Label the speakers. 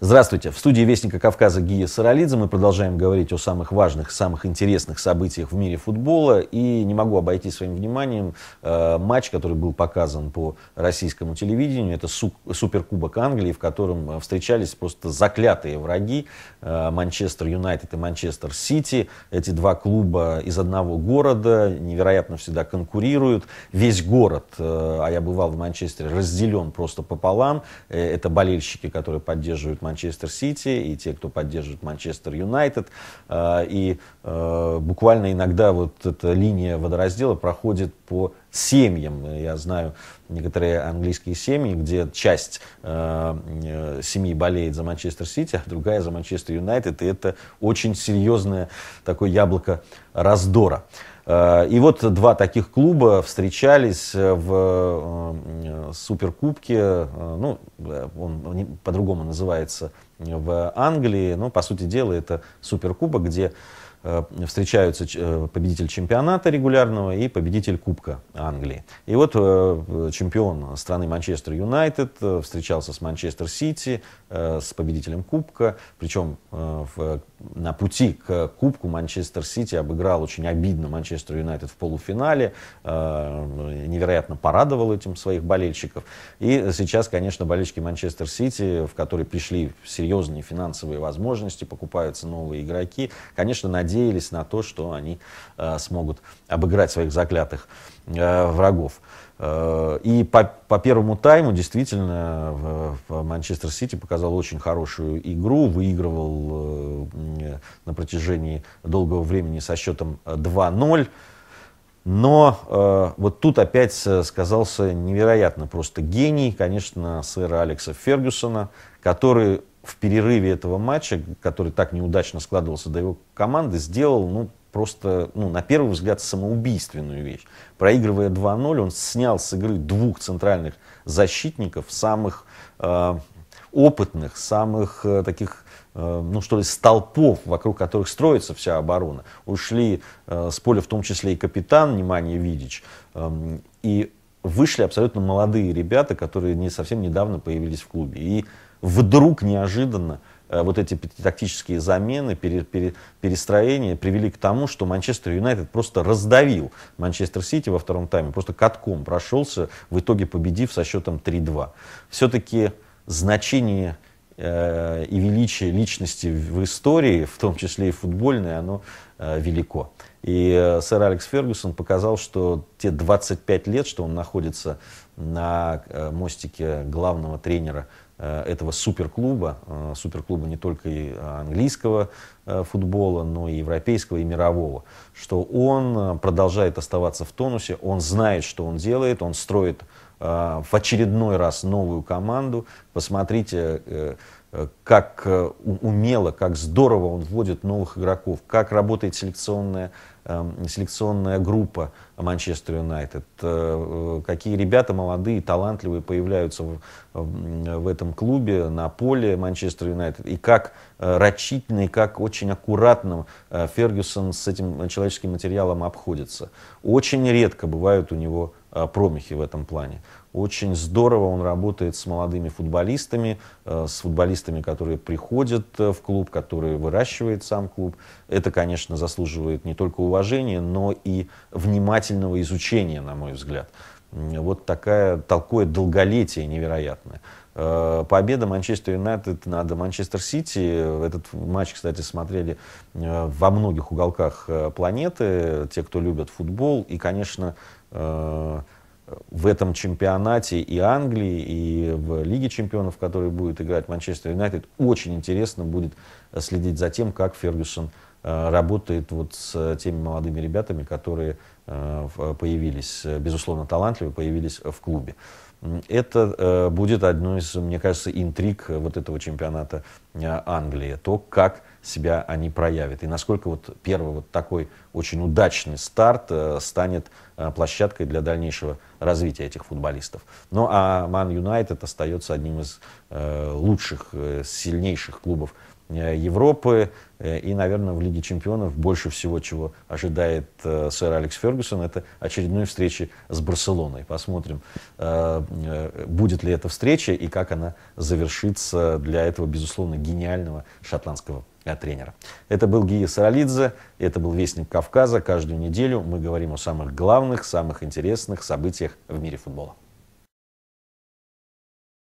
Speaker 1: Здравствуйте! В студии Вестника Кавказа Гия Саралидзе мы продолжаем говорить о самых важных, самых интересных событиях в мире футбола. И не могу обойти своим вниманием э, матч, который был показан по российскому телевидению. Это су- Суперкубок Англии, в котором встречались просто заклятые враги. Э, Манчестер Юнайтед и Манчестер Сити. Эти два клуба из одного города невероятно всегда конкурируют. Весь город, э, а я бывал в Манчестере, разделен просто пополам. Э, это болельщики, которые поддерживают Манчестер Сити, и те, кто поддерживает Манчестер Юнайтед. А, и а, буквально иногда вот эта линия водораздела проходит по семьям. Я знаю некоторые английские семьи, где часть э, э, семьи болеет за Манчестер Сити, а другая за Манчестер Юнайтед. И это очень серьезное такое яблоко раздора. Э, и вот два таких клуба встречались в э, Суперкубке, ну, он по-другому называется в Англии, но, по сути дела, это Суперкубок, где Э, встречаются э, победитель чемпионата регулярного и победитель Кубка Англии. И вот э, чемпион страны Манчестер Юнайтед встречался с Манчестер Сити, с победителем Кубка. Причем на пути к Кубку Манчестер Сити обыграл очень обидно Манчестер Юнайтед в полуфинале. Невероятно порадовал этим своих болельщиков. И сейчас, конечно, болельщики Манчестер Сити, в которые пришли серьезные финансовые возможности, покупаются новые игроки, конечно, надеются надеялись на то, что они э, смогут обыграть своих заклятых э, врагов. Э, и по, по первому тайму действительно Манчестер Сити показал очень хорошую игру, выигрывал на протяжении долгого времени со счетом 2-0. Но вот тут опять сказался невероятно просто гений, конечно, сэра Алекса Фергюсона, который в перерыве этого матча, который так неудачно складывался до его команды, сделал, ну, просто, ну, на первый взгляд, самоубийственную вещь. Проигрывая 2-0, он снял с игры двух центральных защитников, самых э, опытных, самых э, таких, э, ну, что ли, столпов, вокруг которых строится вся оборона. Ушли э, с поля в том числе и капитан Немания Видич. Э, и вышли абсолютно молодые ребята, которые не, совсем недавно появились в клубе. И вдруг неожиданно э, вот эти тактические замены, пере, пере, перестроения привели к тому, что Манчестер Юнайтед просто раздавил Манчестер Сити во втором тайме, просто катком прошелся, в итоге победив со счетом 3-2. Все-таки значение э, и величие личности в истории, в том числе и футбольной, оно э, велико. И э, сэр Алекс Фергюсон показал, что те 25 лет, что он находится на э, мостике главного тренера э, этого суперклуба, суперклуба не только и английского футбола, но и европейского, и мирового, что он продолжает оставаться в тонусе, он знает, что он делает, он строит в очередной раз новую команду. Посмотрите, как э, умело, как здорово он вводит новых игроков, как работает селекционная, эм, селекционная группа Манчестер Юнайтед, э, э, какие ребята молодые, талантливые появляются в, в этом клубе, на поле Манчестер Юнайтед, и как рачительно, и как очень аккуратно Фергюсон с этим человеческим материалом обходится. Очень редко бывают у него промахи в этом плане. Очень здорово он работает с молодыми футболистами, э, с футболистами, которые приходят э, в клуб, которые выращивает сам клуб. Это, конечно, заслуживает не только уважения, но и внимательного изучения, на мой взгляд. Вот такая, такое долголетие невероятное. Э, победа Манчестер Юнайтед над Манчестер Сити. Этот матч, кстати, смотрели во многих уголках планеты, те, кто любят футбол. И, конечно, в этом чемпионате и Англии, и в Лиге чемпионов, в которой будет играть Манчестер Юнайтед, очень интересно будет следить за тем, как Фергюсон э, работает вот с теми молодыми ребятами, которые э, появились, безусловно, талантливы появились в клубе. Это э, будет одной из, мне кажется, интриг вот этого чемпионата Англии. То, как себя они проявят. И насколько вот первый вот такой очень удачный старт э, станет э, площадкой для дальнейшего развития этих футболистов. Ну а Ман Юнайтед остается одним из э, лучших, сильнейших клубов Европы. И, наверное, в Лиге чемпионов больше всего, чего ожидает э, сэр Алекс Фергюсон, это очередной встречи с Барселоной. Посмотрим, э, будет ли эта встреча и как она завершится для этого, безусловно, гениального шотландского тренера. Это был Гия Саралидзе, это был Вестник Кавказа. Каждую неделю мы говорим о самых главных, самых интересных событиях в мире футбола.